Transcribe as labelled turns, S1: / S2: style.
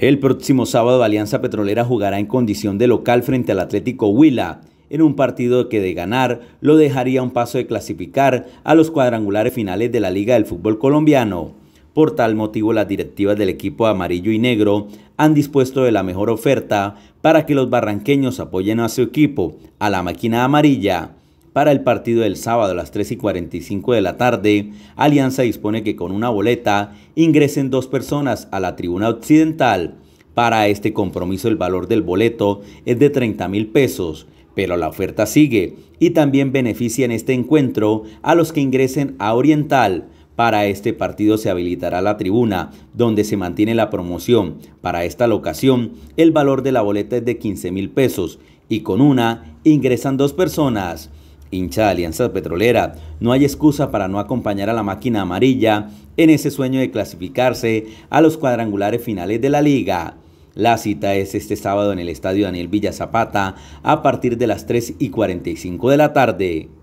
S1: El próximo sábado Alianza Petrolera jugará en condición de local frente al Atlético Huila, en un partido que de ganar lo dejaría un paso de clasificar a los cuadrangulares finales de la Liga del Fútbol Colombiano. Por tal motivo las directivas del equipo amarillo y negro han dispuesto de la mejor oferta para que los barranqueños apoyen a su equipo, a la máquina amarilla. Para el partido del sábado a las 3 y 45 de la tarde, Alianza dispone que con una boleta ingresen dos personas a la tribuna occidental. Para este compromiso el valor del boleto es de 30 mil pesos, pero la oferta sigue y también beneficia en este encuentro a los que ingresen a Oriental. Para este partido se habilitará la tribuna, donde se mantiene la promoción. Para esta locación, el valor de la boleta es de 15 mil pesos y con una ingresan dos personas. Hincha de Alianza Petrolera, no hay excusa para no acompañar a la máquina amarilla en ese sueño de clasificarse a los cuadrangulares finales de la liga. La cita es este sábado en el Estadio Daniel Villa Zapata a partir de las 3 y 45 de la tarde.